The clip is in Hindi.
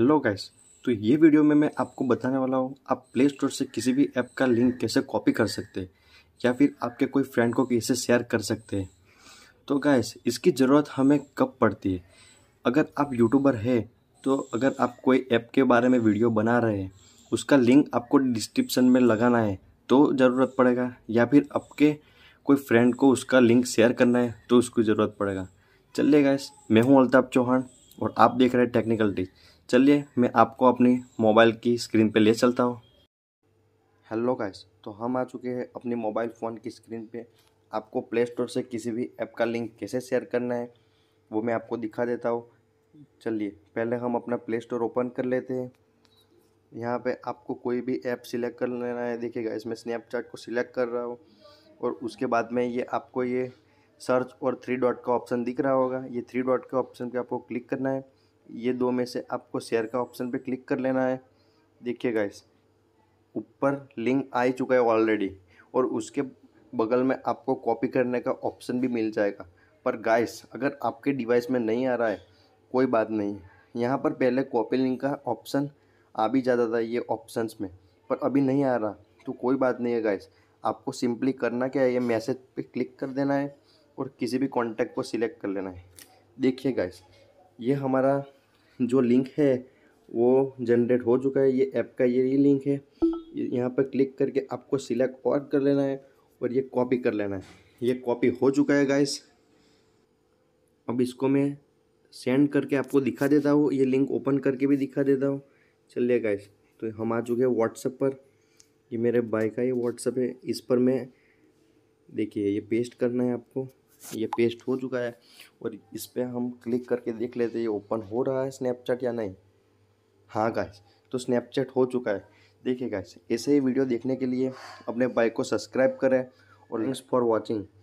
हेलो गाइस तो ये वीडियो में मैं आपको बताने वाला हूँ आप प्ले स्टोर से किसी भी ऐप का लिंक कैसे कॉपी कर सकते हैं या फिर आपके कोई फ्रेंड को कैसे शेयर कर सकते हैं तो गाइस इसकी ज़रूरत हमें कब पड़ती है अगर आप यूट्यूबर है तो अगर आप कोई ऐप के बारे में वीडियो बना रहे हैं उसका लिंक आपको डिस्क्रिप्शन में लगाना है तो ज़रूरत पड़ेगा या फिर आपके कोई फ्रेंड को उसका लिंक शेयर करना है तो उसकी ज़रूरत पड़ेगा चलिए गाइस मैं हूँ अल्ताफ चौहान और आप देख रहे हैं टेक्निकल टी चलिए मैं आपको अपनी मोबाइल की स्क्रीन पे ले चलता हूँ हेलो गाइस तो हम आ चुके हैं अपने मोबाइल फ़ोन की स्क्रीन पे आपको प्ले स्टोर से किसी भी ऐप का लिंक कैसे शेयर करना है वो मैं आपको दिखा देता हूँ चलिए पहले हम अपना प्ले स्टोर ओपन कर लेते हैं यहाँ पे आपको कोई भी ऐप सिलेक्ट कर लेना है देखिएगा इसमें स्नैपचैट को सिलेक्ट कर रहा हूँ और उसके बाद में ये आपको ये सर्च और थ्री डॉट का ऑप्शन दिख रहा होगा ये थ्री डॉट के ऑप्शन पे आपको क्लिक करना है ये दो में से आपको शेयर का ऑप्शन पे क्लिक कर लेना है देखिए गाइस ऊपर लिंक आ ही चुका है ऑलरेडी और उसके बगल में आपको कॉपी करने का ऑप्शन भी मिल जाएगा पर गाइस अगर आपके डिवाइस में नहीं आ रहा है कोई बात नहीं यहाँ पर पहले कॉपी लिंक का ऑप्शन आ भी जाता था ये ऑप्शंस में पर अभी नहीं आ रहा तो कोई बात नहीं है गाइस आपको सिंपली करना क्या है ये मैसेज पे क्लिक कर देना है और किसी भी कॉन्टैक्ट को सिलेक्ट कर लेना है देखिए गाइस ये हमारा जो लिंक है वो जनरेट हो चुका है ये ऐप का ये ये लिंक है यहाँ पर क्लिक करके आपको सिलेक्ट और कर लेना है और ये कॉपी कर लेना है ये कॉपी हो चुका है गाइस अब इसको मैं सेंड करके आपको दिखा देता हूँ ये लिंक ओपन करके भी दिखा देता हूँ चलिए गाइस तो हम आ चुके हैं व्हाट्सएप पर ये मेरे भाई का ये व्हाट्सएप है इस पर मैं देखिए ये पेस्ट करना है आपको ये पेस्ट हो चुका है और इस पर हम क्लिक करके देख लेते हैं ये ओपन हो रहा है स्नैपचैट या नहीं हाँ गाइस तो स्नैपचैट हो चुका है देखिए गाइस ऐसे ही वीडियो देखने के लिए अपने बाइक को सब्सक्राइब करें और थैंक्स फॉर वॉचिंग